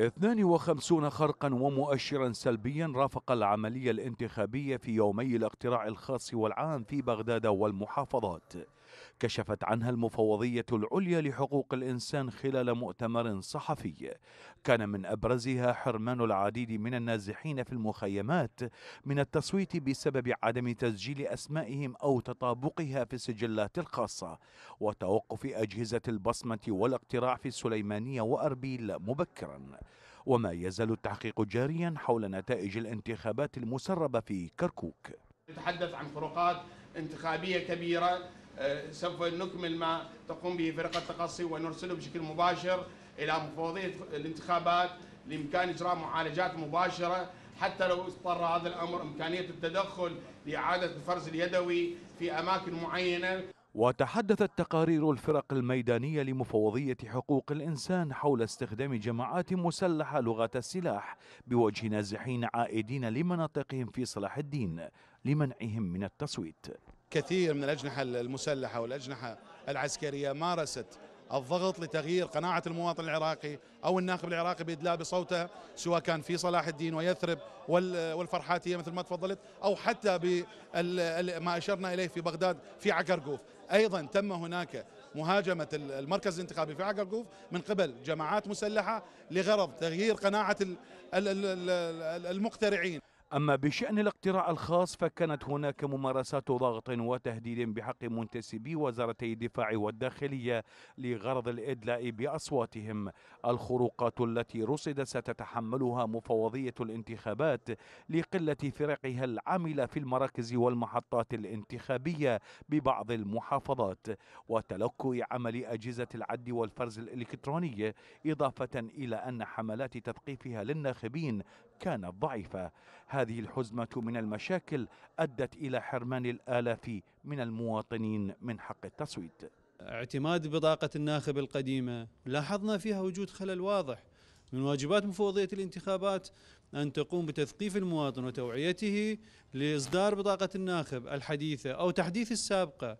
52 خرقا ومؤشرا سلبيا رافق العملية الانتخابية في يومي الاقتراع الخاص والعام في بغداد والمحافظات كشفت عنها المفوضية العليا لحقوق الإنسان خلال مؤتمر صحفي كان من أبرزها حرمان العديد من النازحين في المخيمات من التصويت بسبب عدم تسجيل أسمائهم أو تطابقها في السجلات الخاصة وتوقف أجهزة البصمة والاقتراع في السليمانية وأربيل مبكرا وما يزال التحقيق جاريا حول نتائج الانتخابات المسربة في كركوك نتحدث عن فروقات انتخابية كبيرة آه، سوف نكمل ما تقوم به فرقة التقصي ونرسله بشكل مباشر إلى مفوضية الانتخابات لإمكان إجراء معالجات مباشرة حتى لو اضطر هذا الأمر إمكانية التدخل لإعادة الفرز اليدوي في أماكن معينة وتحدثت تقارير الفرق الميدانية لمفوضية حقوق الإنسان حول استخدام جماعات مسلحة لغة السلاح بوجه نازحين عائدين لمناطقهم في صلاح الدين لمنعهم من التصويت كثير من الأجنحة المسلحة والأجنحة العسكرية مارست الضغط لتغيير قناعة المواطن العراقي أو الناخب العراقي بإدلاء بصوته سواء كان في صلاح الدين ويثرب والفرحاتية مثل ما تفضلت أو حتى بما أشرنا إليه في بغداد في عكرقوف أيضا تم هناك مهاجمة المركز الانتخابي في عكرقوف من قبل جماعات مسلحة لغرض تغيير قناعة المقترعين أما بشأن الاقتراع الخاص فكانت هناك ممارسات ضغط وتهديد بحق منتسبي وزارتي الدفاع والداخلية لغرض الإدلاء بأصواتهم الخروقات التي رصد ستتحملها مفوضية الانتخابات لقلة فرقها العاملة في المراكز والمحطات الانتخابية ببعض المحافظات وتلكؤ عمل أجهزة العد والفرز الإلكتروني إضافة إلى أن حملات تثقيفها للناخبين كانت ضعيفة هذه الحزمة من المشاكل أدت إلى حرمان الآلاف من المواطنين من حق التصويت اعتماد بطاقة الناخب القديمة لاحظنا فيها وجود خلل واضح من واجبات مفوضية الانتخابات أن تقوم بتثقيف المواطن وتوعيته لإصدار بطاقة الناخب الحديثة أو تحديث السابقة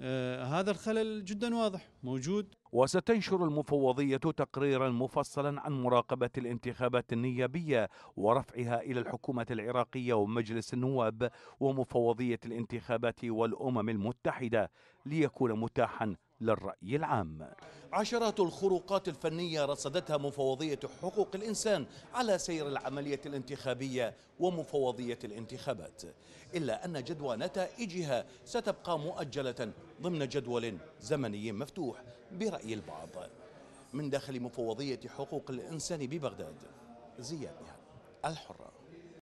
آه هذا الخلل جدا واضح موجود وستنشر المفوضية تقريرا مفصلا عن مراقبة الانتخابات النيابية ورفعها إلى الحكومة العراقية ومجلس النواب ومفوضية الانتخابات والأمم المتحدة ليكون متاحا للرأي العام عشرات الخروقات الفنية رصدتها مفوضية حقوق الإنسان على سير العملية الانتخابية ومفوضية الانتخابات إلا أن جدوى نتائجها ستبقى مؤجلة ضمن جدول زمني مفتوح برأي البعض من داخل مفوضية حقوق الإنسان ببغداد زيادها الحرة